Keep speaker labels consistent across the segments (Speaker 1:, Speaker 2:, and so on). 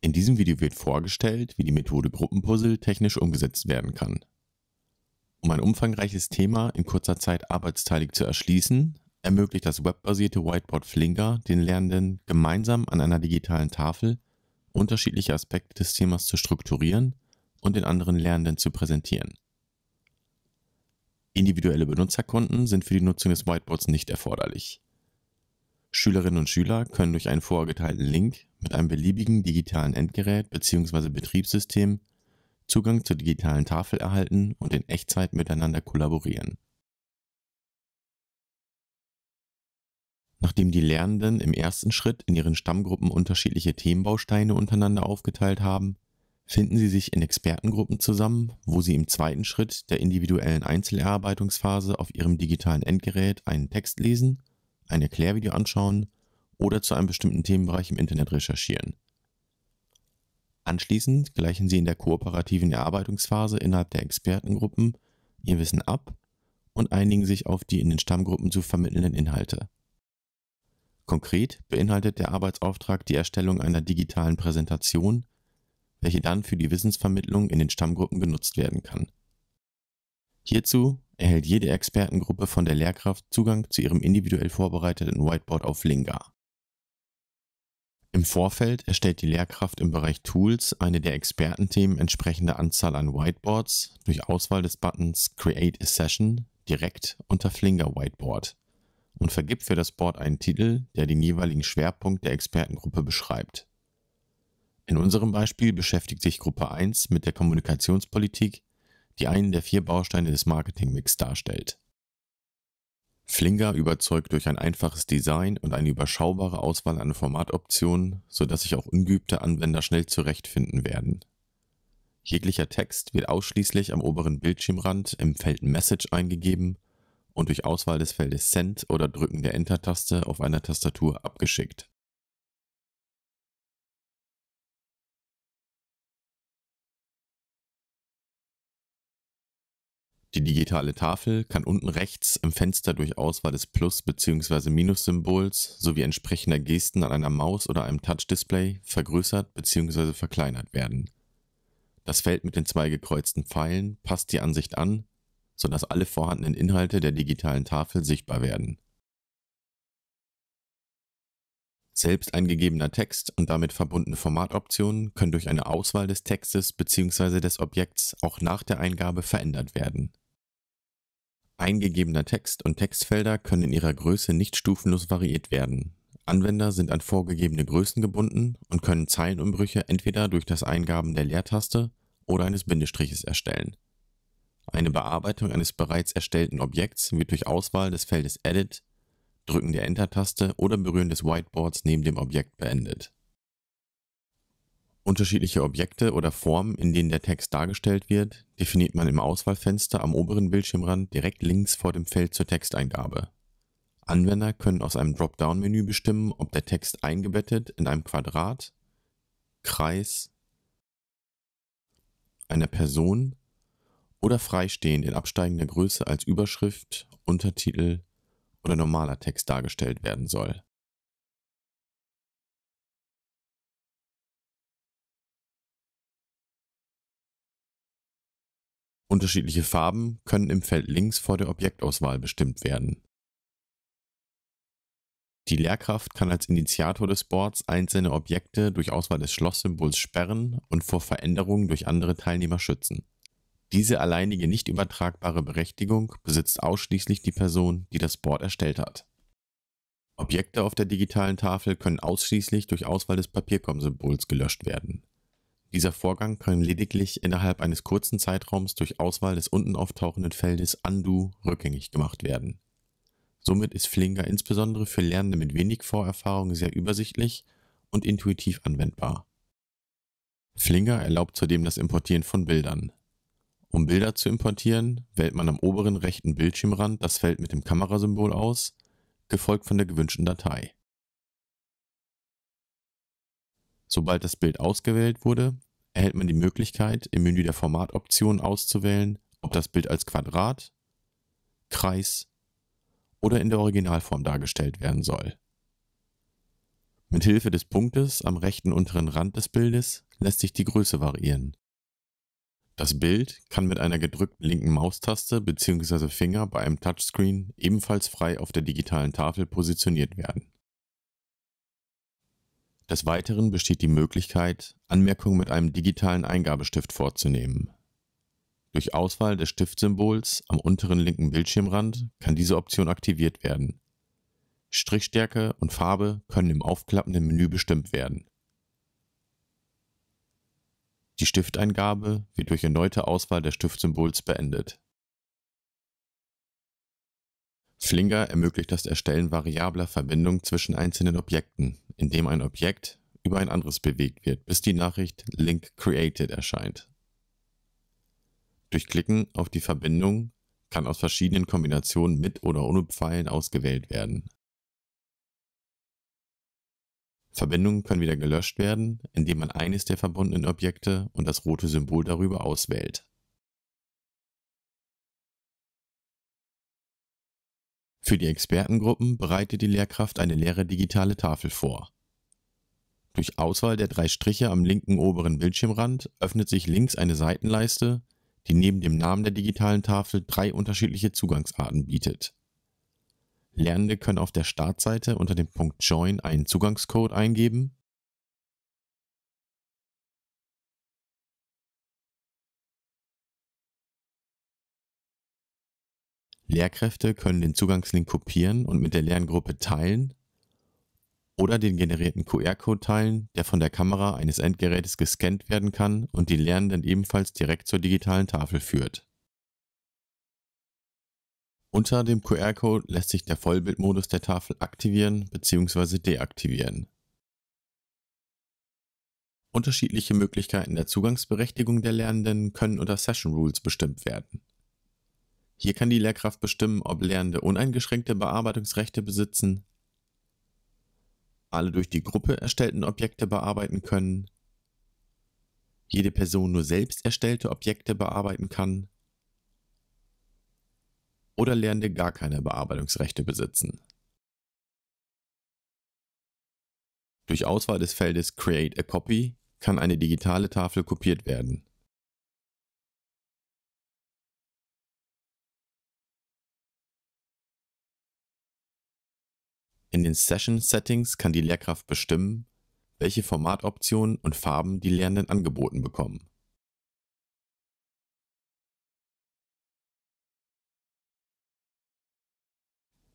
Speaker 1: In diesem Video wird vorgestellt, wie die Methode Gruppenpuzzle technisch
Speaker 2: umgesetzt werden kann. Um ein umfangreiches Thema in kurzer Zeit arbeitsteilig zu erschließen, ermöglicht das webbasierte Whiteboard Flinker den Lernenden gemeinsam an einer digitalen Tafel unterschiedliche Aspekte des Themas zu strukturieren und den anderen Lernenden zu präsentieren. Individuelle Benutzerkonten sind für die Nutzung des Whiteboards nicht erforderlich. Schülerinnen und Schüler können durch einen vorgeteilten Link mit einem beliebigen digitalen Endgerät bzw. Betriebssystem Zugang zur digitalen Tafel erhalten und in Echtzeit miteinander kollaborieren. Nachdem die Lernenden im ersten Schritt in ihren Stammgruppen unterschiedliche Themenbausteine untereinander aufgeteilt haben, finden sie sich in Expertengruppen zusammen, wo sie im zweiten Schritt der individuellen Einzelerarbeitungsphase auf ihrem digitalen Endgerät einen Text lesen, ein Erklärvideo anschauen oder zu einem bestimmten Themenbereich im Internet recherchieren. Anschließend gleichen Sie in der kooperativen Erarbeitungsphase innerhalb der Expertengruppen Ihr Wissen ab und einigen sich auf die in den Stammgruppen zu vermittelnden Inhalte. Konkret beinhaltet der Arbeitsauftrag die Erstellung einer digitalen Präsentation, welche dann für die Wissensvermittlung in den Stammgruppen genutzt werden kann. Hierzu erhält jede Expertengruppe von der Lehrkraft Zugang zu ihrem individuell vorbereiteten Whiteboard auf Linga. Im Vorfeld erstellt die Lehrkraft im Bereich Tools eine der Expertenthemen entsprechende Anzahl an Whiteboards durch Auswahl des Buttons Create a Session direkt unter Flinger Whiteboard und vergibt für das Board einen Titel, der den jeweiligen Schwerpunkt der Expertengruppe beschreibt. In unserem Beispiel beschäftigt sich Gruppe 1 mit der Kommunikationspolitik, die einen der vier Bausteine des Marketingmix darstellt. Flinger überzeugt durch ein einfaches Design und eine überschaubare Auswahl an Formatoptionen, sodass sich auch ungeübte Anwender schnell zurechtfinden werden. Jeglicher Text wird ausschließlich am oberen Bildschirmrand im Feld Message eingegeben und durch Auswahl des
Speaker 1: Feldes Send oder Drücken der Enter-Taste auf einer Tastatur abgeschickt Die digitale Tafel kann unten rechts im Fenster
Speaker 2: durch Auswahl des Plus- bzw. Minus-Symbols sowie entsprechender Gesten an einer Maus oder einem Touch-Display vergrößert bzw. verkleinert werden. Das Feld mit den zwei gekreuzten Pfeilen passt die Ansicht an, sodass alle vorhandenen Inhalte der digitalen Tafel sichtbar werden. Selbst eingegebener Text und damit verbundene Formatoptionen können durch eine Auswahl des Textes bzw. des Objekts auch nach der Eingabe verändert werden Eingegebener Text und Textfelder können in ihrer Größe nicht stufenlos variiert werden. Anwender sind an vorgegebene Größen gebunden und können Zeilenumbrüche entweder durch das Eingaben der Leertaste oder eines Bindestriches erstellen. Eine Bearbeitung eines bereits erstellten Objekts wird durch Auswahl des Feldes Edit, Drücken der Enter-Taste oder Berühren des Whiteboards neben dem Objekt beendet Unterschiedliche Objekte oder Formen, in denen der Text dargestellt wird, definiert man im Auswahlfenster am oberen Bildschirmrand direkt links vor dem Feld zur Texteingabe. Anwender können aus einem Dropdown-Menü bestimmen, ob der Text eingebettet in einem Quadrat, Kreis, einer Person oder freistehend in absteigender Größe als Überschrift, Untertitel
Speaker 1: oder normaler Text dargestellt werden soll Unterschiedliche Farben können im Feld links vor der Objektauswahl bestimmt werden.
Speaker 2: Die Lehrkraft kann als Initiator des Boards einzelne Objekte durch Auswahl des Schlosssymbols sperren und vor Veränderungen durch andere Teilnehmer schützen. Diese alleinige nicht übertragbare Berechtigung besitzt ausschließlich die Person, die das Board erstellt hat. Objekte auf der digitalen Tafel können ausschließlich durch Auswahl des papierkom symbols gelöscht werden dieser Vorgang kann lediglich innerhalb eines kurzen Zeitraums durch Auswahl des unten auftauchenden Feldes Undo rückgängig gemacht werden. Somit ist Flinger insbesondere für Lernende mit wenig Vorerfahrung sehr übersichtlich und intuitiv anwendbar. Flinger erlaubt zudem das Importieren von Bildern. Um Bilder zu importieren, wählt man am oberen rechten Bildschirmrand das Feld mit dem Kamerasymbol aus, gefolgt von der gewünschten Datei. Sobald das Bild ausgewählt wurde, erhält man die Möglichkeit, im Menü der Formatoptionen auszuwählen, ob das Bild als Quadrat, Kreis oder in der Originalform dargestellt werden soll. Mit Hilfe des Punktes am rechten unteren Rand des Bildes lässt sich die Größe variieren. Das Bild kann mit einer gedrückten linken Maustaste bzw. Finger bei einem Touchscreen ebenfalls frei auf der digitalen Tafel positioniert werden. Des Weiteren besteht die Möglichkeit, Anmerkungen mit einem digitalen Eingabestift vorzunehmen. Durch Auswahl des Stiftsymbols am unteren linken Bildschirmrand kann diese Option aktiviert werden. Strichstärke und Farbe können im aufklappenden Menü bestimmt werden. Die Stifteingabe wird durch erneute Auswahl des Stiftsymbols beendet. Flinger ermöglicht das Erstellen variabler Verbindungen zwischen einzelnen Objekten in dem ein Objekt über ein anderes bewegt wird, bis die Nachricht Link Created erscheint. Durch Klicken auf die Verbindung kann aus verschiedenen Kombinationen mit oder ohne Pfeilen ausgewählt werden. Verbindungen können wieder
Speaker 1: gelöscht werden, indem man eines der verbundenen Objekte und das rote Symbol darüber auswählt Für die Expertengruppen bereitet die Lehrkraft eine leere digitale Tafel vor.
Speaker 2: Durch Auswahl der drei Striche am linken oberen Bildschirmrand öffnet sich links eine Seitenleiste, die neben dem Namen der digitalen Tafel drei unterschiedliche Zugangsarten bietet.
Speaker 1: Lernende können auf der Startseite unter dem Punkt Join einen Zugangscode eingeben Lehrkräfte können den Zugangslink
Speaker 2: kopieren und mit der Lerngruppe teilen oder den generierten QR-Code teilen, der von der Kamera eines Endgerätes gescannt werden kann und die Lernenden ebenfalls direkt zur digitalen Tafel führt. Unter dem QR-Code lässt sich der Vollbildmodus der Tafel aktivieren bzw. deaktivieren. Unterschiedliche Möglichkeiten der Zugangsberechtigung der Lernenden können unter Session Rules bestimmt werden. Hier kann die Lehrkraft bestimmen, ob Lernende uneingeschränkte Bearbeitungsrechte besitzen, alle durch die Gruppe erstellten Objekte bearbeiten können, jede Person nur selbst erstellte Objekte bearbeiten kann oder Lernende gar keine Bearbeitungsrechte
Speaker 1: besitzen. Durch Auswahl des Feldes Create a Copy kann eine digitale Tafel kopiert werden In den Session-Settings kann die Lehrkraft bestimmen, welche Formatoptionen und Farben die Lernenden angeboten bekommen.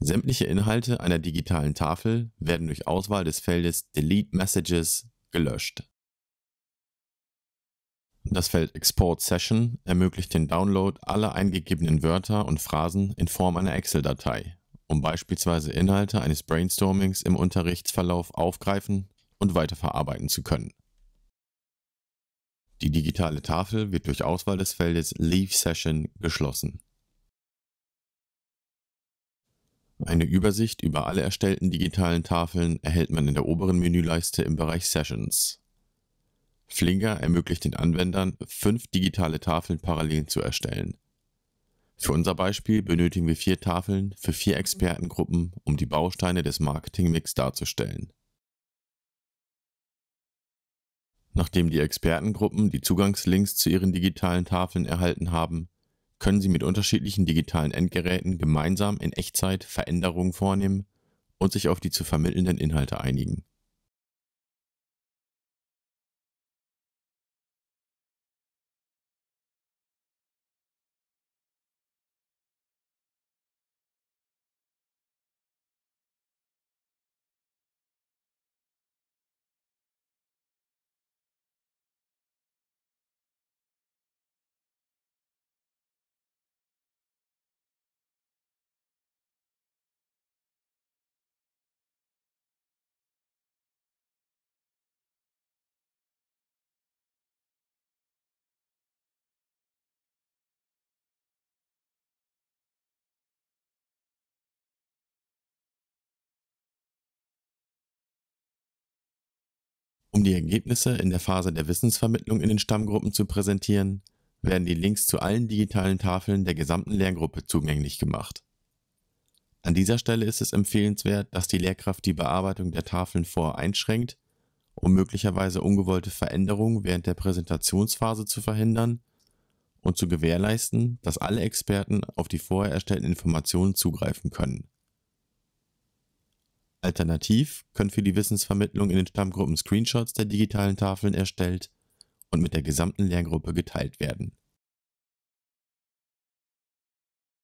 Speaker 1: Sämtliche Inhalte einer digitalen Tafel werden durch Auswahl des Feldes Delete Messages
Speaker 2: gelöscht. Das Feld Export Session ermöglicht den Download aller eingegebenen Wörter und Phrasen in Form einer Excel-Datei um beispielsweise Inhalte eines Brainstormings im Unterrichtsverlauf aufgreifen und weiterverarbeiten zu können. Die digitale Tafel wird durch Auswahl des Feldes Leave Session geschlossen. Eine Übersicht über alle erstellten digitalen Tafeln erhält man in der oberen Menüleiste im Bereich Sessions. Flinger ermöglicht den Anwendern, fünf digitale Tafeln parallel zu erstellen. Für unser Beispiel benötigen wir vier Tafeln für vier Expertengruppen, um die Bausteine des Marketingmix darzustellen. Nachdem die Expertengruppen die Zugangslinks zu ihren digitalen Tafeln erhalten haben, können sie mit unterschiedlichen digitalen Endgeräten gemeinsam in Echtzeit
Speaker 1: Veränderungen vornehmen und sich auf die zu vermittelnden Inhalte einigen. Um die Ergebnisse in der Phase der Wissensvermittlung in den Stammgruppen zu präsentieren, werden die
Speaker 2: Links zu allen digitalen Tafeln der gesamten Lerngruppe zugänglich gemacht. An dieser Stelle ist es empfehlenswert, dass die Lehrkraft die Bearbeitung der Tafeln vorher einschränkt, um möglicherweise ungewollte Veränderungen während der Präsentationsphase zu verhindern und zu gewährleisten, dass alle Experten auf die vorher erstellten Informationen zugreifen können Alternativ können für die Wissensvermittlung in den Stammgruppen
Speaker 1: Screenshots der digitalen Tafeln erstellt und mit der gesamten Lerngruppe geteilt werden